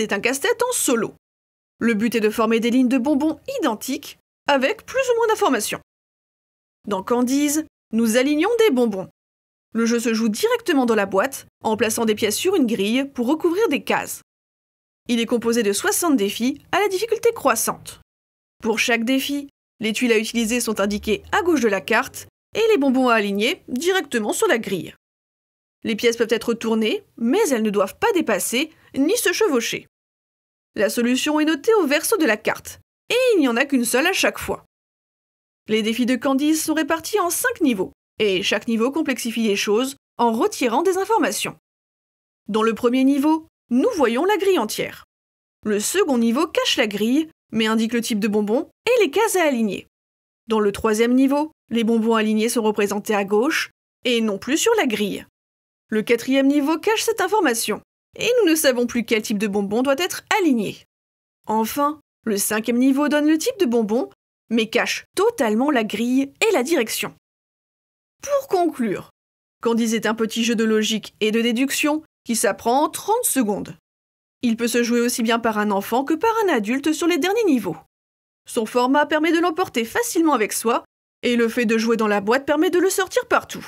est un casse-tête en solo. Le but est de former des lignes de bonbons identiques, avec plus ou moins d'informations. Dans Candiz, nous alignons des bonbons. Le jeu se joue directement dans la boîte, en plaçant des pièces sur une grille pour recouvrir des cases. Il est composé de 60 défis à la difficulté croissante. Pour chaque défi, les tuiles à utiliser sont indiquées à gauche de la carte et les bonbons à aligner directement sur la grille. Les pièces peuvent être tournées, mais elles ne doivent pas dépasser ni se chevaucher. La solution est notée au verso de la carte, et il n'y en a qu'une seule à chaque fois. Les défis de Candice sont répartis en 5 niveaux, et chaque niveau complexifie les choses en retirant des informations. Dans le premier niveau, nous voyons la grille entière. Le second niveau cache la grille, mais indique le type de bonbon et les cases à aligner. Dans le troisième niveau, les bonbons alignés sont représentés à gauche et non plus sur la grille. Le quatrième niveau cache cette information, et nous ne savons plus quel type de bonbon doit être aligné. Enfin, le cinquième niveau donne le type de bonbon, mais cache totalement la grille et la direction. Pour conclure, Candice est un petit jeu de logique et de déduction qui s'apprend en 30 secondes. Il peut se jouer aussi bien par un enfant que par un adulte sur les derniers niveaux. Son format permet de l'emporter facilement avec soi, et le fait de jouer dans la boîte permet de le sortir partout.